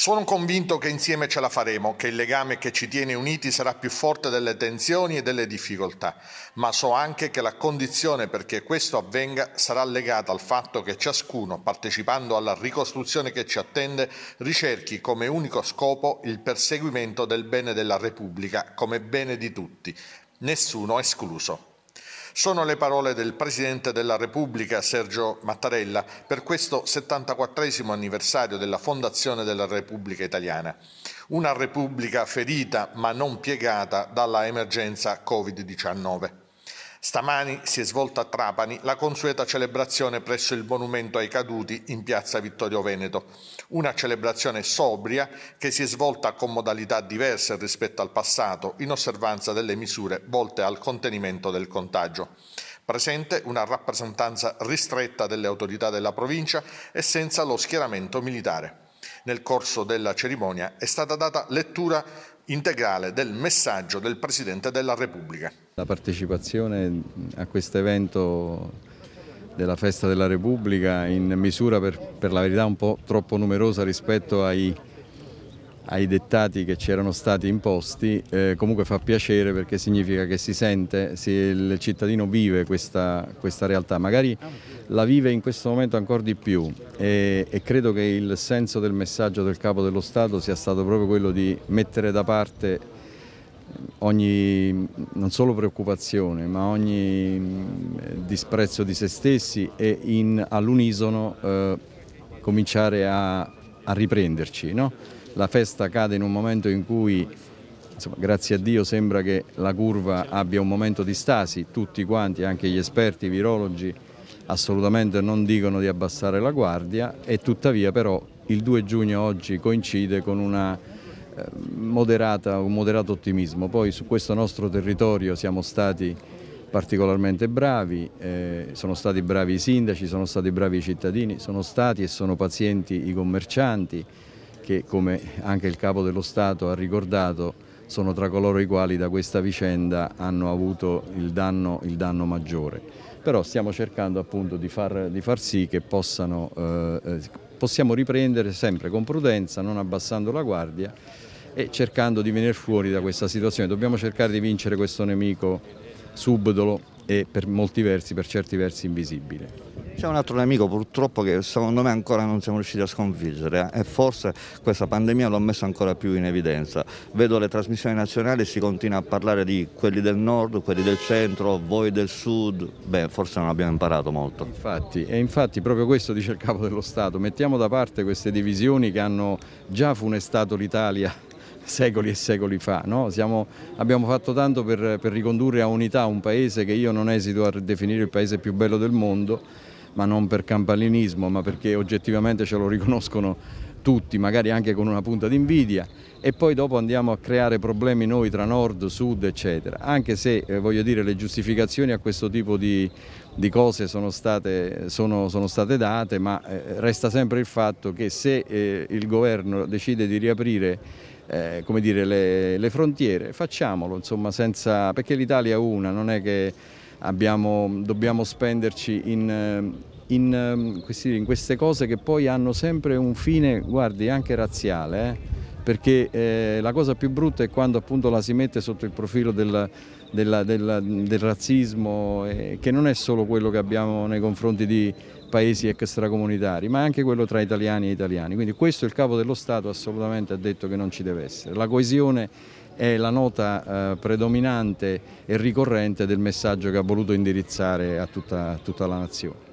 Sono convinto che insieme ce la faremo, che il legame che ci tiene uniti sarà più forte delle tensioni e delle difficoltà, ma so anche che la condizione perché questo avvenga sarà legata al fatto che ciascuno, partecipando alla ricostruzione che ci attende, ricerchi come unico scopo il perseguimento del bene della Repubblica, come bene di tutti, nessuno escluso. Sono le parole del Presidente della Repubblica Sergio Mattarella per questo 74 anniversario della fondazione della Repubblica Italiana. Una Repubblica ferita ma non piegata dalla emergenza Covid-19. Stamani si è svolta a Trapani la consueta celebrazione presso il monumento ai caduti in piazza Vittorio Veneto. Una celebrazione sobria che si è svolta con modalità diverse rispetto al passato, in osservanza delle misure volte al contenimento del contagio. Presente una rappresentanza ristretta delle autorità della provincia e senza lo schieramento militare. Nel corso della cerimonia è stata data lettura integrale del messaggio del Presidente della Repubblica. La partecipazione a questo evento della festa della Repubblica in misura per, per, la verità un po' troppo numerosa rispetto ai, ai dettati che ci erano stati imposti, eh, comunque fa piacere perché significa che si sente, si, il cittadino vive questa, questa, realtà, magari la vive in questo momento ancora di più e, e credo che il senso del messaggio del Capo dello Stato sia stato proprio quello di mettere da parte ogni non solo preoccupazione ma ogni eh, disprezzo di se stessi e all'unisono eh, cominciare a, a riprenderci. No? la festa cade in un momento in cui insomma, grazie a Dio sembra che la curva abbia un momento di stasi, tutti quanti, anche gli esperti, i virologi, assolutamente non dicono di abbassare la guardia e tuttavia però il 2 giugno oggi coincide con una, eh, moderata, un moderato ottimismo. Poi su questo nostro territorio siamo stati particolarmente bravi, eh, sono stati bravi i sindaci, sono stati bravi i cittadini, sono stati e sono pazienti i commercianti, che come anche il Capo dello Stato ha ricordato sono tra coloro i quali da questa vicenda hanno avuto il danno, il danno maggiore. Però stiamo cercando appunto di far, di far sì che possano, eh, eh possiamo riprendere sempre con prudenza, non abbassando la guardia e cercando di venire fuori da questa situazione. Dobbiamo cercare di vincere questo nemico subdolo e per molti versi, per certi versi invisibile. C'è un altro nemico purtroppo che secondo me ancora non siamo riusciti a sconfiggere eh? e forse questa pandemia l'ho messo ancora più in evidenza. Vedo le trasmissioni nazionali e si continua a parlare di quelli del nord, quelli del centro, voi del sud, beh forse non abbiamo imparato molto. Infatti, e infatti proprio questo dice il capo dello Stato, mettiamo da parte queste divisioni che hanno già funestato l'Italia secoli e secoli fa. No? Siamo, abbiamo fatto tanto per, per ricondurre a unità un paese che io non esito a definire il paese più bello del mondo ma non per campanilismo, ma perché oggettivamente ce lo riconoscono tutti, magari anche con una punta di invidia e poi dopo andiamo a creare problemi noi tra nord, sud eccetera, anche se eh, voglio dire le giustificazioni a questo tipo di, di cose sono state, sono, sono state, date, ma eh, resta sempre il fatto che se eh, il governo decide di riaprire eh, dire, le, le, frontiere, facciamolo, insomma, senza, perché l'Italia è una, non è che abbiamo, dobbiamo spenderci in, eh, in, eh, in, queste cose che poi hanno sempre un fine, guardi, anche razziale, eh? perché eh, la cosa più brutta è quando appunto la si mette sotto il profilo del, della, della, del razzismo, eh, che non è solo quello che abbiamo nei confronti di paesi extracomunitari, ma anche quello tra italiani e italiani. Quindi questo il capo dello Stato assolutamente ha detto che non ci deve essere. La coesione è la nota eh, predominante e ricorrente del messaggio che ha voluto indirizzare a tutta, a tutta la nazione.